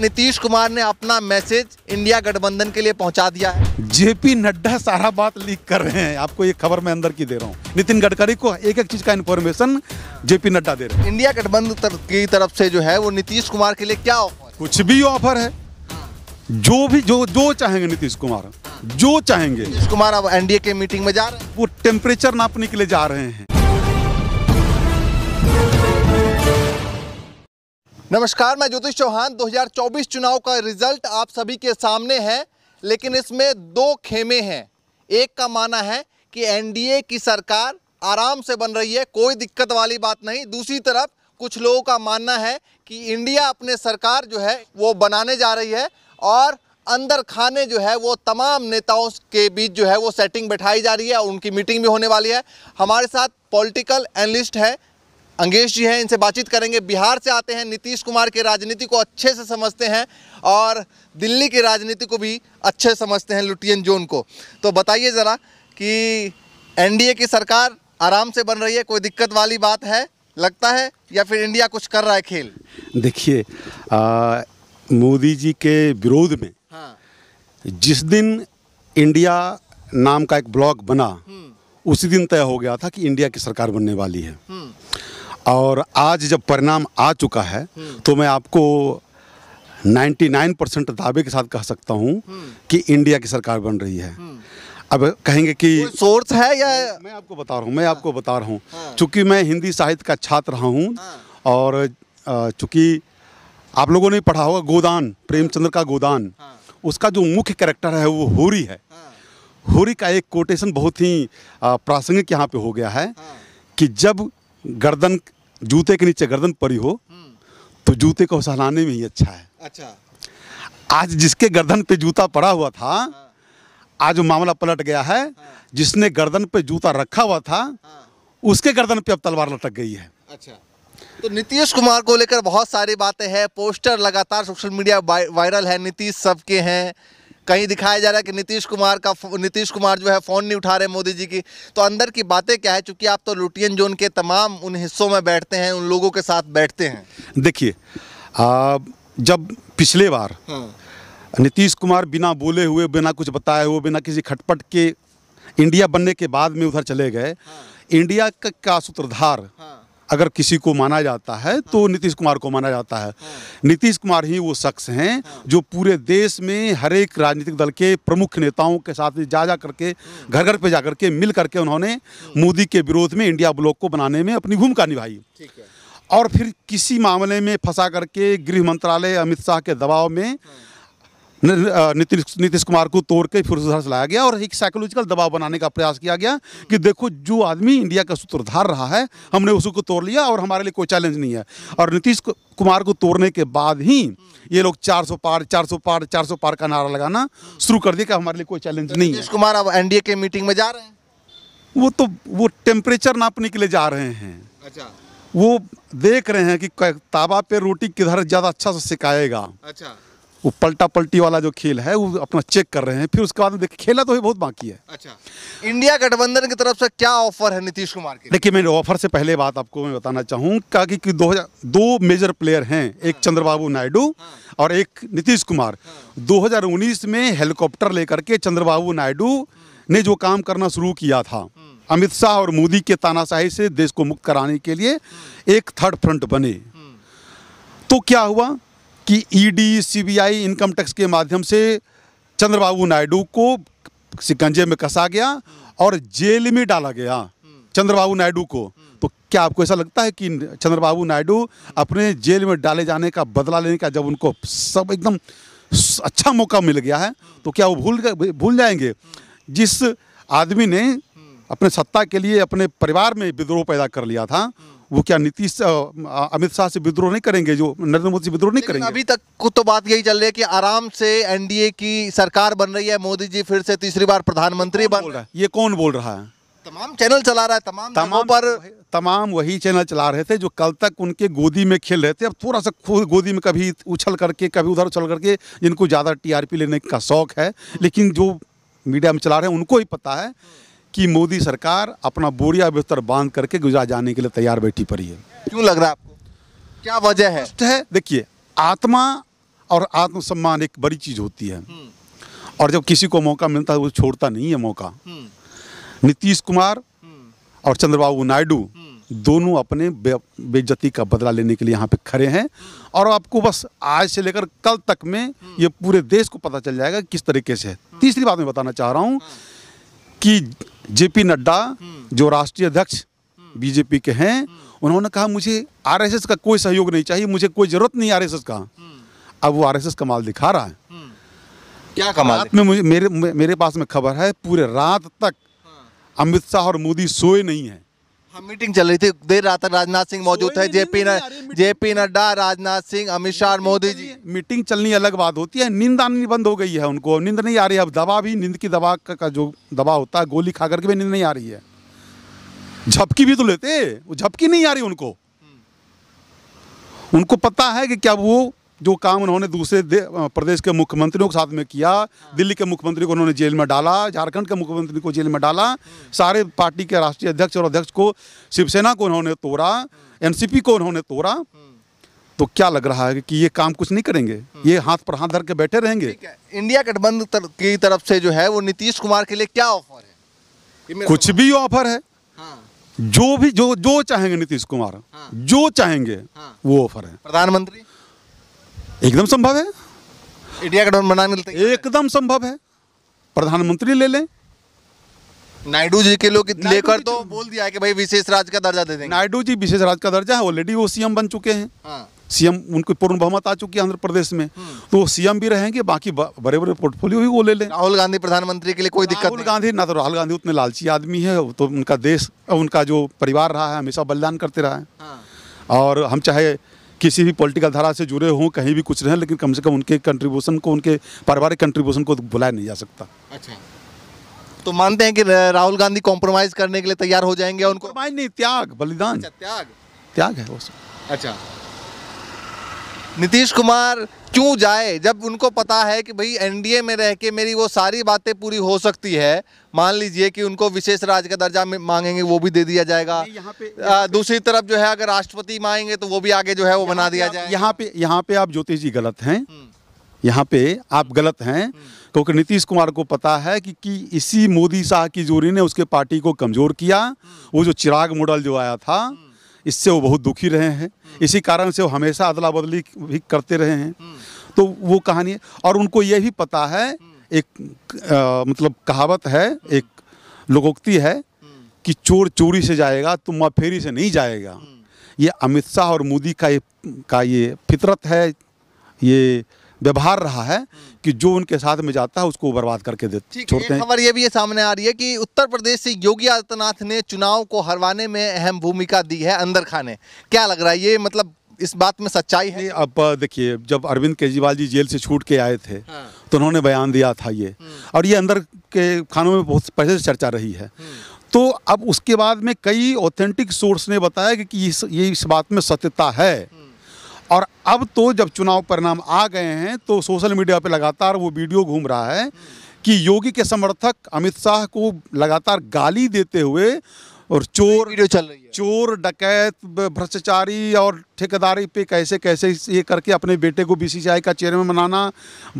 नीतीश कुमार ने अपना message India गठबंधन के लिए पहुंचा दिया है जेपी नड्डा सारा बात लीक कर रहे हैं आपको ये खबर मैं अंदर की दे रहा हूँ नितिन गडकरी को एक एक चीज का इन्फॉर्मेशन जेपी नड्डा दे रहे हैं इंडिया गठबंधन की तरफ से जो है वो नीतीश कुमार के लिए क्या ऑफर कुछ भी ऑफर है जो भी जो जो चाहेंगे नीतीश कुमार जो चाहेंगे नीतीश कुमार अब एनडीए के मीटिंग में जा रहे हैं वो टेम्परेचर नापने के लिए जा रहे हैं नमस्कार मैं ज्योतिष चौहान 2024 चुनाव का रिजल्ट आप सभी के सामने है लेकिन इसमें दो खेमे हैं एक का माना है कि एनडीए की सरकार आराम से बन रही है कोई दिक्कत वाली बात नहीं दूसरी तरफ कुछ लोगों का मानना है कि इंडिया अपने सरकार जो है वो बनाने जा रही है और अंदर खाने जो है वो तमाम नेताओं के बीच जो है वो सेटिंग बैठाई जा रही है और उनकी मीटिंग भी होने वाली है हमारे साथ पॉलिटिकल एनालिस्ट हैं अंगेश जी हैं इनसे बातचीत करेंगे बिहार से आते हैं नीतीश कुमार की राजनीति को अच्छे से समझते हैं और दिल्ली की राजनीति को भी अच्छे समझते हैं लुटियन जोन को तो बताइए ज़रा कि एनडीए की सरकार आराम से बन रही है कोई दिक्कत वाली बात है लगता है या फिर इंडिया कुछ कर रहा है खेल देखिए मोदी जी के विरोध में हाँ। जिस दिन इंडिया नाम का एक ब्लॉक बना हम्म। उसी दिन तय हो गया था कि इंडिया की सरकार बनने वाली है हम्म। और आज जब परिणाम आ चुका है तो मैं आपको 99 परसेंट दावे के साथ कह सकता हूँ कि इंडिया की सरकार बन रही है अब कहेंगे कि सोर्स है या मैं आपको बता रहा हूँ मैं आपको बता रहा हूँ हाँ। हाँ। चूँकि मैं हिंदी साहित्य का छात्र रहा हूँ हाँ। और चूँकि आप लोगों ने पढ़ा होगा गोदान प्रेमचंद्र का गोदान उसका जो मुख्य कैरेक्टर है वो होरी है होरी का एक कोटेशन बहुत ही प्रासंगिक यहाँ पे हो गया है कि जब गर्दन जूते के नीचे गर्दन पड़ी हो तो जूते को सहलाने में ही अच्छा है अच्छा आज जिसके गर्दन पे जूता पड़ा हुआ था हाँ। आज वो मामला पलट गया है हाँ। जिसने गर्दन पे जूता रखा हुआ था हाँ। उसके गर्दन पे अब तलवार लटक गई है अच्छा तो नीतीश कुमार को लेकर बहुत सारी बातें हैं पोस्टर लगातार सोशल मीडिया वायरल है नीतीश सबके हैं कहीं दिखाया जा रहा है कि नीतीश कुमार का नीतीश कुमार जो है फ़ोन नहीं उठा रहे मोदी जी की तो अंदर की बातें क्या है चूँकि आप तो लुटियन जोन के तमाम उन हिस्सों में बैठते हैं उन लोगों के साथ बैठते हैं देखिए जब पिछले बार हाँ। नीतीश कुमार बिना बोले हुए बिना कुछ बताए हुए बिना किसी खटपट के इंडिया बनने के बाद में उधर चले गए हाँ। इंडिया का, का सूत्रधार हाँ। अगर किसी को माना जाता है तो नीतीश कुमार को माना जाता है नीतीश कुमार ही वो शख्स हैं जो पूरे देश में हर एक राजनीतिक दल के प्रमुख नेताओं के साथ जा जा करके घर घर पे जा करके मिल करके उन्होंने मोदी के विरोध में इंडिया ब्लॉक को बनाने में अपनी भूमिका निभाई और फिर किसी मामले में फंसा करके गृह मंत्रालय अमित शाह के दबाव में नीतीश कुमार को तोड़ के फिर सुधार लाया गया और एक साइकोलॉजिकल दबाव बनाने का प्रयास किया गया कि देखो जो आदमी इंडिया का सूत्रधार रहा है हमने उसको तोड़ लिया और हमारे लिए कोई चैलेंज नहीं है और नीतीश कुमार को तोड़ने के बाद ही ये लोग 400 पार 400 पार 400 पार का नारा लगाना शुरू कर दिया कि हमारे लिए कोई चैलेंज नहीं है कुमार अब एन के मीटिंग में जा रहे हैं वो तो वो टेम्परेचर नापने के लिए जा रहे हैं अच्छा वो देख रहे हैं कि तावा पे रोटी किधर ज़्यादा अच्छा से सिखाएगा अच्छा वो पलटा पलटी वाला जो खेल है वो अपना चेक कर रहे हैं फिर उसके बाद देखिए खेला तो भी बहुत बाकी है अच्छा इंडिया गठबंधन की तरफ से क्या ऑफर है नीतीश कुमार के देखिए मेरे ऑफर से पहले बात आपको मैं बताना चाहूँगा कि, कि दो दो मेजर प्लेयर हैं एक हाँ। चंद्रबाबू नायडू हाँ। और एक नीतीश कुमार 2019 हाँ। में हेलीकॉप्टर लेकर के चंद्रबाबू नायडू ने जो काम करना शुरू किया था अमित शाह और मोदी के तानाशाही से देश को मुक्त कराने के लिए एक थर्ड फ्रंट बने तो क्या हुआ कि ईडी सीबीआई इनकम टैक्स के माध्यम से चंद्रबाबू नायडू को सिकंजे में कसा गया और जेल में डाला गया चंद्रबाबू नायडू को तो क्या आपको ऐसा लगता है कि चंद्रबाबू नायडू अपने जेल में डाले जाने का बदला लेने का जब उनको सब एकदम अच्छा मौका मिल गया है तो क्या वो भूल भूल जाएंगे जिस आदमी ने अपने सत्ता के लिए अपने परिवार में विद्रोह पैदा कर लिया था वो क्या नीतीश अमित शाह से विद्रोह नहीं करेंगे जो नरेंद्र मोदी से विद्रोह नहीं करेंगे अभी तक तो बात यही चल रही है कि आराम से एनडीए की सरकार बन रही है मोदी जी फिर से तीसरी बार प्रधानमंत्री बन रहा है ये कौन बोल रहा है तमाम चैनल चला रहा है तमाम तमाम पर तमाम वही चैनल चला रहे थे जो कल तक उनके गोदी में खेल रहे थे अब थोड़ा सा गोदी में कभी उछल करके कभी उधर उछल करके जिनको ज़्यादा टीआरपी लेने का शौक है लेकिन जो मीडिया में चला रहे हैं उनको ही पता है कि मोदी सरकार अपना बोरिया बिस्तर बांध करके गुजरात जाने के लिए तैयार बैठी पड़ी है क्यों लग रहा है आपको क्या वजह है है देखिए आत्मा और आत्मसम्मान एक बड़ी चीज़ होती है हम्म। और जब किसी को मौका मिलता है वो छोड़ता नहीं है मौका हम्म। नीतीश कुमार हम्म। और चंद्रबाबू नायडू दोनों अपने बे, बेजती का बदला लेने के लिए यहाँ पे खड़े हैं और आपको बस आज से लेकर कल तक में ये पूरे देश को पता चल जाएगा किस तरीके से तीसरी बात मैं बताना चाह रहा हूँ हाँ। कि जेपी नड्डा जो राष्ट्रीय अध्यक्ष बीजेपी के हैं उन्होंने कहा मुझे आरएसएस का कोई सहयोग नहीं चाहिए मुझे कोई जरूरत नहीं आरएसएस का अब वो आरएसएस कमाल दिखा रहा है क्या कमाल रात में मुझे मेरे मेरे पास में खबर है पूरे रात तक हाँ। अमित शाह और मोदी सोए नहीं हैं हम मीटिंग चल रही थी देर रात तक राजनाथ सिंह मौजूद थे JP JP Nadda Rajnath Singh Amit Shah Modi ji meeting चलनी अलग बात होती है नींद आनी बंद हो गई है उनको नींद नहीं आ रही है अब दवा भी नींद की दवा का जो दवा होता है गोली खा करके भी नींद नहीं आ रही है झपकी भी तो लेते वो झपकी नहीं आ रही उनको हम्म। उनको पता है कि क्या वो जो काम उन्होंने दूसरे प्रदेश के मुख्यमंत्रियों के साथ में किया हाँ। दिल्ली के मुख्यमंत्री को उन्होंने जेल में डाला झारखंड के मुख्यमंत्री को जेल में डाला हाँ। सारे पार्टी के राष्ट्रीय अध्यक्ष और अध्यक्ष को शिवसेना को उन्होंने तोड़ा हाँ। एनसीपी को उन्होंने तोड़ा तो क्या लग रहा है कि ये काम कुछ नहीं करेंगे ये हाथ पर हाथ धर के बैठे रहेंगे इंडिया गठबंधन तर, की तरफ से जो है वो नीतीश कुमार के लिए क्या ऑफर है कुछ भी ऑफर है हाँ। जो भी जो जो चाहेंगे नीतीश कुमार हाँ। जो चाहेंगे हाँ। वो ऑफर है प्रधानमंत्री एकदम संभव है इंडिया का डॉन बनाने एकदम संभव है प्रधानमंत्री ले लें नायडू जी के लोग लेकर तो, तो बोल दिया है कि भाई विशेष राज का दर्जा दे देंगे नायडू जी विशेष राज का दर्जा है ऑलरेडी वो सीएम बन चुके हैं हाँ। सीएम उनकी पूर्ण बहुमत आ चुकी है आंध्र प्रदेश में हम्म। तो वो सीएम भी रहेंगे बाकी बड़े बड़े पोर्टफोलियो भी वो ले लें राहुल गांधी प्रधानमंत्री के लिए कोई दिक्कत राहुल गांधी ना तो राहुल गांधी उतने लालची आदमी है तो उनका देश उनका जो परिवार रहा है हमेशा बलिदान करते रहा है हाँ। और हम चाहे किसी भी पॉलिटिकल धारा से जुड़े हों कहीं भी कुछ रहें लेकिन कम से कम उनके कंट्रीब्यूशन को उनके पारिवारिक कंट्रीब्यूशन को बुलाया नहीं जा सकता अच्छा तो मानते हैं कि राहुल गांधी कॉम्प्रोमाइज़ करने के लिए तैयार हो जाएंगे उनको नहीं त्याग बलिदान अच्छा, त्याग त्याग है वो अच्छा नीतीश कुमार क्यों जाए जब उनको पता है कि भाई एनडीए में रह के मेरी वो सारी बातें पूरी हो सकती है मान लीजिए कि उनको विशेष राज्य का दर्जा मांगेंगे वो भी दे दिया जाएगा यहाँ पे, दूसरी तरफ जो है अगर राष्ट्रपति मांगेंगे तो वो भी आगे जो है वो बना दिया जाए यहाँ पे यहाँ पे आप ज्योतिष जी गलत हैं हम्म। यहाँ पे आप गलत हैं हम्म। क्योंकि नीतीश कुमार को पता है कि, कि इसी मोदी शाह की जोरी ने उसके पार्टी को कमज़ोर किया हम्म। वो जो चिराग मॉडल जो आया था इससे वो बहुत दुखी रहे हैं इसी कारण से वो हमेशा अदला बदली भी करते रहे हैं तो वो कहानी है और उनको ये भी पता है एक आ, मतलब कहावत है एक लोकोक्ति है कि चोर चोरी से जाएगा तो माफेरी से नहीं जाएगा ये अमित शाह और मोदी का ये का ये फितरत है ये व्यवहार रहा है हम्म। कि जो उनके साथ में जाता है उसको बर्बाद करके देते छोड़ते हैं खबर ये भी ये सामने आ रही है कि उत्तर प्रदेश से योगी आदित्यनाथ ने चुनाव को हरवाने में अहम भूमिका दी है अंदर खाने क्या लग रहा है ये मतलब इस बात में सच्चाई है अब देखिए जब अरविंद केजरीवाल जी जेल से छूट के आए थे हाँ। तो उन्होंने बयान दिया था ये हम्म। और ये अंदर के खानों में बहुत पहले से चर्चा रही है हम्म। तो अब उसके बाद में कई ऑथेंटिक सोर्स ने बताया कि, कि इस, ये इस बात में सत्यता है और अब तो जब चुनाव परिणाम आ गए हैं तो सोशल मीडिया पे लगातार वो वीडियो घूम रहा है कि योगी के समर्थक अमित शाह को लगातार गाली देते हुए और चोर वीडियो चल रही है चोर डकैत भ्रष्टाचारी और ठेकेदारी पे कैसे कैसे ये करके अपने बेटे को बीसीसीआई का चेयरमैन बनाना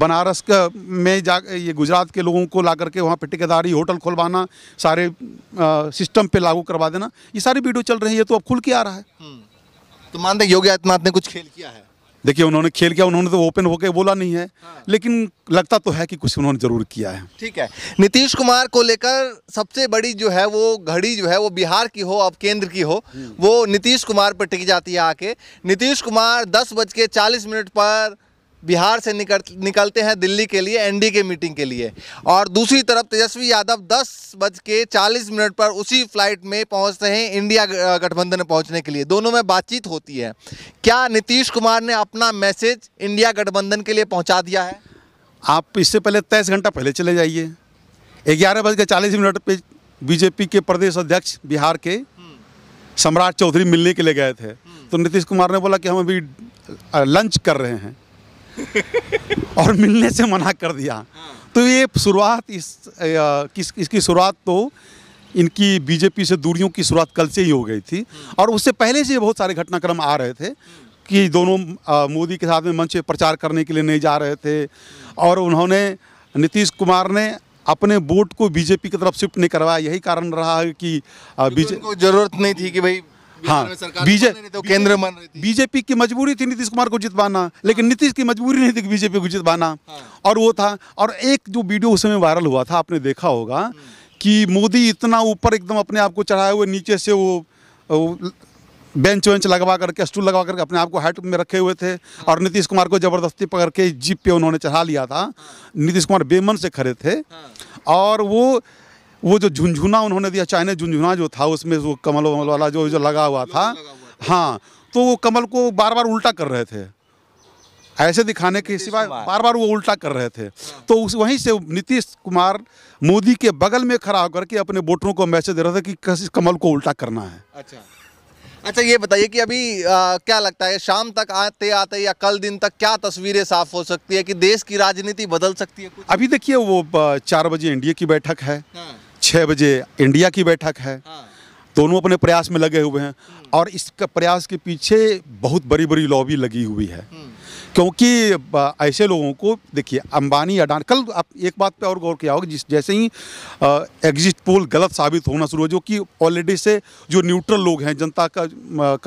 बनारस का में जा ये गुजरात के लोगों को ला करके वहाँ पे ठेकेदारी होटल खुलवाना सारे आ, सिस्टम पे लागू करवा देना ये सारी वीडियो चल रही है तो अब खुल के आ रहा है हम्म। तो मानते योगी आदित्यनाथ ने कुछ खेल किया है देखिए उन्होंने खेल किया उन्होंने तो ओपन होकर बोला नहीं है हाँ। लेकिन लगता तो है कि कुछ उन्होंने जरूर किया है ठीक है नीतीश कुमार को लेकर सबसे बड़ी जो है वो घड़ी जो है वो बिहार की हो अब केंद्र की हो हम्म। वो नीतीश कुमार पर टिक जाती है आके नीतीश कुमार दस बज के चालीस मिनट पर बिहार से निकल निकलते हैं दिल्ली के लिए एनडी के मीटिंग के लिए और दूसरी तरफ तेजस्वी यादव दस बज के चालीस मिनट पर उसी फ्लाइट में पहुंचते हैं इंडिया गठबंधन पहुंचने के लिए दोनों में बातचीत होती है क्या नीतीश कुमार ने अपना मैसेज इंडिया गठबंधन के लिए पहुँचा दिया है आप इससे पहले तेईस घंटा पहले चले जाइए ग्यारह बज के चालीस मिनट पर बीजेपी के प्रदेश अध्यक्ष बिहार के सम्राट चौधरी मिलने के लिए गए थे हम्म। तो नीतीश कुमार ने बोला कि हम अभी लंच कर रहे हैं और मिलने से मना कर दिया हाँ। तो ये शुरुआत इस किस इसकी शुरुआत तो इनकी बीजेपी से दूरियों की शुरुआत कल से ही हो गई थी हाँ। और उससे पहले से बहुत सारे घटनाक्रम आ रहे थे कि दोनों मोदी के साथ में मंच प्रचार करने के लिए नहीं जा रहे थे और उन्होंने नीतीश कुमार ने अपने वोट को बीजेपी की तरफ शिफ्ट नहीं करवाया यही कारण रहा है कि बीजेपी को जरूरत नहीं थी कि भाई हाँ बीजेपी तो बीजेपी की मजबूरी थी नीतीश कुमार को जितवाना पाना लेकिन हाँ। नीतीश की मजबूरी नहीं थी बीजेपी को जितवाना पाना हाँ। और वो था और एक जो वीडियो उस समय वायरल हुआ था आपने देखा होगा हाँ। कि मोदी इतना ऊपर एकदम अपने आप को चढ़ाए हुए नीचे से वो बेंच वेंच लगवा करके स्टूल लगवा करके अपने आप को हाइट में रखे हुए थे और नीतीश कुमार को ज़बरदस्ती पकड़ के जीप पे उन्होंने चढ़ा लिया था नीतीश कुमार बेमन से खड़े थे और वो वो जो झुंझुना उन्होंने दिया चाइना झुंझुना जो था उसमें वो कमल वमल वाला जो जो लगा हुआ था हाँ तो वो कमल को बार बार उल्टा कर रहे थे ऐसे दिखाने के सिवाय बार बार वो उल्टा कर रहे थे हाँ। तो उस वहीं से नीतीश कुमार मोदी के बगल में खड़ा होकर के अपने वोटरों को मैसेज दे रहे थे कि किसी कमल को उल्टा करना है अच्छा अच्छा ये बताइए कि अभी आ, क्या लगता है शाम तक आते आते या कल दिन तक क्या तस्वीरें साफ हो सकती है कि देश की राजनीति बदल सकती है कुछ? अभी देखिए वो चार बजे एनडीए की बैठक है हाँ। छः बजे इंडिया की बैठक है हाँ। दोनों अपने प्रयास में लगे हुए हैं और इस प्रयास के पीछे बहुत बड़ी बड़ी लॉबी लगी हुई है हम्म। क्योंकि ऐसे लोगों को देखिए अंबानी अडानी कल आप एक बात पे और गौर किया होगा जिस जैसे ही एग्जिट पोल गलत साबित होना शुरू हो जो कि ऑलरेडी से जो न्यूट्रल लोग हैं जनता का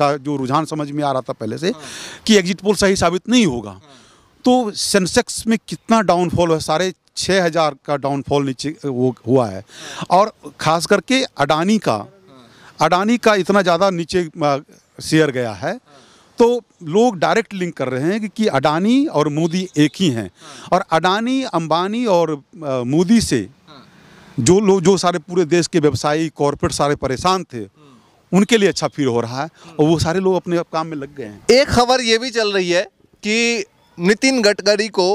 का जो रुझान समझ में आ रहा था पहले से हाँ। कि एग्जिट पोल सही साबित नहीं होगा हाँ। तो सेंसेक्स में कितना डाउनफॉल है सारे छः हज़ार का डाउनफॉल नीचे वो हुआ है और ख़ास करके अडानी का अडानी का इतना ज़्यादा नीचे शेयर गया है तो लोग डायरेक्ट लिंक कर रहे हैं कि, कि अडानी और मोदी एक ही हैं और अडानी अंबानी और मोदी से जो लोग जो सारे पूरे देश के व्यवसायी कॉरपोरेट सारे परेशान थे उनके लिए अच्छा फील हो रहा है और वो सारे लोग अपने काम में लग गए हैं एक खबर ये भी चल रही है कि नितिन गडकरी को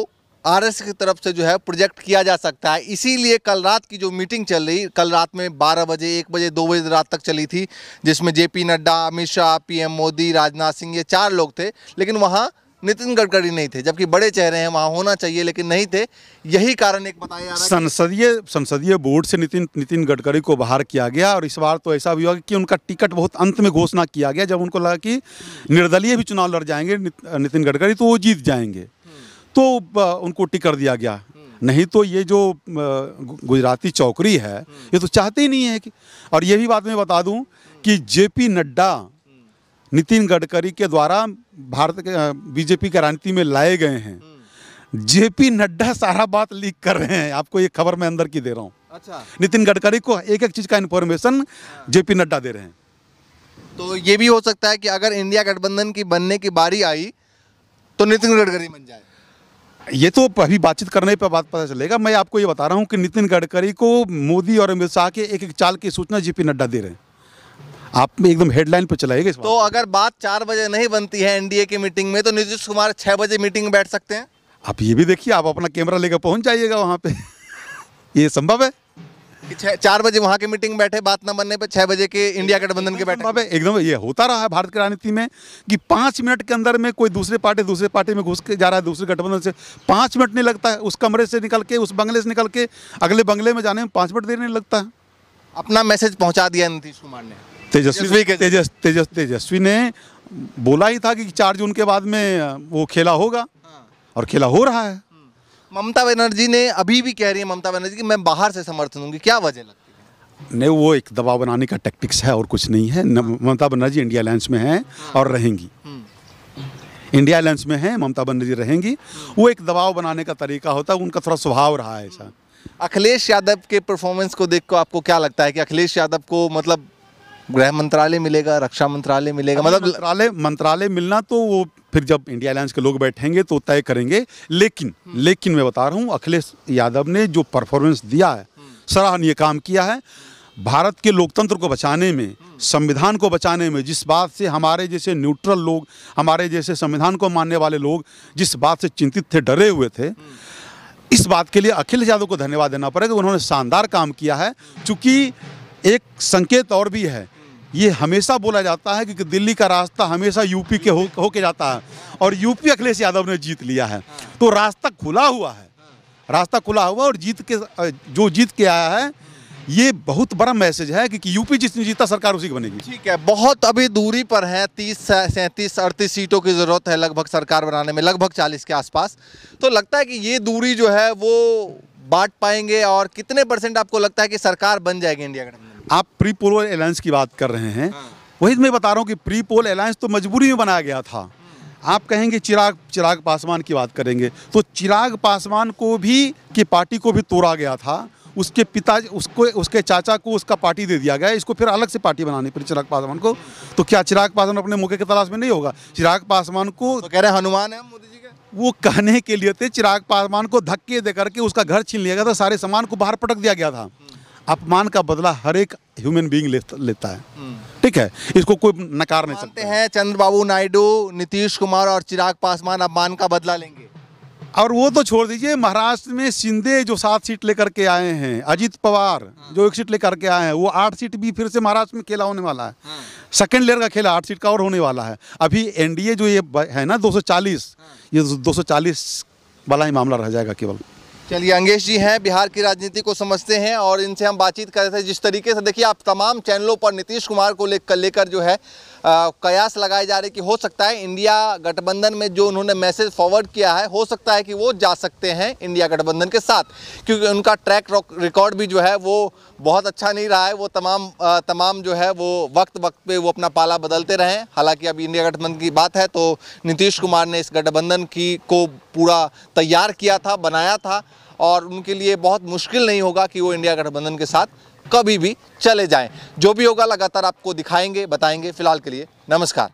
आरएस की तरफ से जो है प्रोजेक्ट किया जा सकता है इसीलिए कल रात की जो मीटिंग चल रही कल रात में 12 बजे 1 बजे 2 बजे रात तक चली थी जिसमें जेपी नड्डा अमित शाह पीएम मोदी राजनाथ सिंह ये चार लोग थे लेकिन वहाँ नितिन गडकरी नहीं थे जबकि बड़े चेहरे हैं वहाँ होना चाहिए लेकिन नहीं थे यही कारण एक बताया संसदीय संसदीय बोर्ड से नितिन नितिन गडकरी को बाहर किया गया और इस बार तो ऐसा भी हुआ कि उनका टिकट बहुत अंत में घोषणा किया गया जब उनको लगा कि निर्दलीय भी चुनाव लड़ जाएंगे नितिन गडकरी तो वो जीत जाएंगे तो उनको कर दिया गया नहीं तो ये जो गुजराती चौकरी है ये तो चाहते ही नहीं है कि और ये भी बात मैं बता दूं कि जेपी नड्डा नितिन गडकरी के द्वारा भारत के बीजेपी के राजनीति में लाए गए हैं जेपी नड्डा सारा बात लीक कर रहे हैं आपको ये खबर मैं अंदर की दे रहा हूँ अच्छा नितिन गडकरी को एक एक चीज़ का इन्फॉर्मेशन हाँ। जेपी नड्डा दे रहे हैं तो ये भी हो सकता है कि अगर इंडिया गठबंधन की बनने की बारी आई तो नितिन गडकरी बन जाए ये तो अभी बातचीत करने पर बात पता चलेगा मैं आपको ये बता रहा हूँ कि नितिन गडकरी को मोदी और अमित शाह के एक एक चाल की सूचना जीपी नड्डा दे रहे हैं आप एकदम हेडलाइन पर चलाएगा तो अगर बात चार बजे नहीं बनती है एनडीए की मीटिंग में तो नीतीश कुमार छः बजे मीटिंग में बैठ सकते हैं आप ये भी देखिए आप अपना कैमरा लेकर पहुंच जाइएगा वहाँ पे ये संभव है चार बजे वहाँ की मीटिंग बैठे बात न बनने पर छह बजे के इंडिया गठबंधन के बैठे एकदम ये होता रहा है भारत की राजनीति में कि पाँच मिनट के अंदर में कोई दूसरे पार्टी दूसरे पार्टी में घुस के जा रहा है दूसरे गठबंधन से पाँच मिनट नहीं लगता है उस कमरे से निकल के उस बंगले से निकल के अगले बंगले में जाने में पाँच मिनट देर नहीं लगता है अपना मैसेज पहुँचा दिया नीतीश कुमार ने तेजस्वी तेजस्वी ने बोला ही था कि चार जून के बाद में वो खेला होगा हाँ। और खेला हो रहा है ममता बनर्जी ने अभी भी कह रही है ममता बनर्जी कि मैं बाहर से समर्थन दूंगी क्या वजह लगती है नहीं वो एक दबाव बनाने का टेक्टिक्स है और कुछ नहीं है ममता बनर्जी इंडिया अलायंस में है हाँ। और रहेंगी इंडिया अलायंस में है ममता बनर्जी रहेंगी वो एक दबाव बनाने का तरीका होता है उनका थोड़ा स्वभाव रहा है ऐसा अखिलेश यादव के परफॉर्मेंस को देख को आपको क्या लगता है कि अखिलेश यादव को मतलब गृह मंत्रालय मिलेगा रक्षा मंत्रालय मिलेगा मतलब मंत्रालय मंत्रालय मिलना तो वो फिर जब इंडिया अलायंस के लोग बैठेंगे तो तय करेंगे लेकिन हम्म। लेकिन मैं बता रहा हूँ अखिलेश यादव ने जो परफॉर्मेंस दिया है हम्म। सराहनीय काम किया है भारत के लोकतंत्र को बचाने में हम्म। संविधान को बचाने में जिस बात से हमारे जैसे न्यूट्रल लोग हमारे जैसे संविधान को मानने वाले लोग जिस बात से चिंतित थे डरे हुए थे इस बात के लिए अखिलेश यादव को धन्यवाद देना पड़ेगा उन्होंने शानदार काम किया है चूँकि एक संकेत और भी है ये हमेशा बोला जाता है कि दिल्ली का रास्ता हमेशा यूपी के हो होके जाता है और यूपी अखिलेश यादव ने जीत लिया है तो रास्ता खुला हुआ है रास्ता खुला हुआ और जीत के जो जीत के आया है ये बहुत बड़ा मैसेज है क्योंकि यूपी जिसने जीता सरकार उसी की बनेगी ठीक है बहुत अभी दूरी पर है तीस सैंतीस अड़तीस सीटों की ज़रूरत है लगभग सरकार बनाने में लगभग चालीस के आसपास तो लगता है कि ये दूरी जो है वो बांट पाएंगे और कितने परसेंट आपको लगता है कि सरकार बन जाएगी इंडिया गठबंधन आप प्री पोल अलायंस की बात कर रहे हैं हाँ। वही मैं बता रहा हूँ कि प्री पोल अलायंस तो मजबूरी में बनाया गया था आप कहेंगे चिराग चिराग पासवान की बात करेंगे तो चिराग पासवान को भी की पार्टी को भी तोड़ा गया था उसके पिता उसको उसके चाचा को उसका पार्टी दे दिया गया इसको फिर अलग से पार्टी बनानी पड़ी चिराग पासवान को तो क्या चिराग पासवान अपने मौके की तलाश में नहीं होगा चिराग पासवान को तो कह रहे हनुमान है मोदी वो कहने के लिए थे चिराग पासवान को धक्के दे करके उसका घर छीन लिया गया था सारे सामान को बाहर पटक दिया गया था अपमान का बदला हर एक ह्यूमन बीइंग लेता है हम्म। ठीक है इसको कोई नकार नहीं सकते हैं चंद्रबाबू नायडू नीतीश कुमार और चिराग पासवान अपमान का बदला लेंगे और वो तो छोड़ दीजिए महाराष्ट्र में शिंदे जो सात सीट लेकर के आए हैं अजीत पवार हम्म। जो एक सीट लेकर के आए हैं वो आठ सीट भी फिर से महाराष्ट्र में खेला होने वाला है सेकंड हम्म। लेयर का खेला आठ सीट का और होने वाला है अभी एनडीए जो ये है ना 240 सौ ये 240 वाला ही मामला रह जाएगा केवल चलिए अंगेश जी हैं बिहार की राजनीति को समझते हैं और इनसे हम बातचीत कर रहे थे जिस तरीके से देखिए आप तमाम चैनलों पर नीतीश कुमार को लेकर लेकर जो है कयास लगाए जा रहे कि हो सकता है इंडिया गठबंधन में जो उन्होंने मैसेज फॉरवर्ड किया है हो सकता है कि वो जा सकते हैं इंडिया गठबंधन के साथ क्योंकि उनका ट्रैक रिकॉर्ड भी जो है वो बहुत अच्छा नहीं रहा है वो तमाम तमाम जो है वो वक्त वक्त पे वो अपना पाला बदलते रहे हालांकि अब इंडिया गठबंधन की बात है तो नीतीश कुमार ने इस गठबंधन की को पूरा तैयार किया था बनाया था और उनके लिए बहुत मुश्किल नहीं होगा कि वो इंडिया गठबंधन के साथ कभी भी चले जाएं जो भी होगा लगातार आपको दिखाएंगे बताएंगे फिलहाल के लिए नमस्कार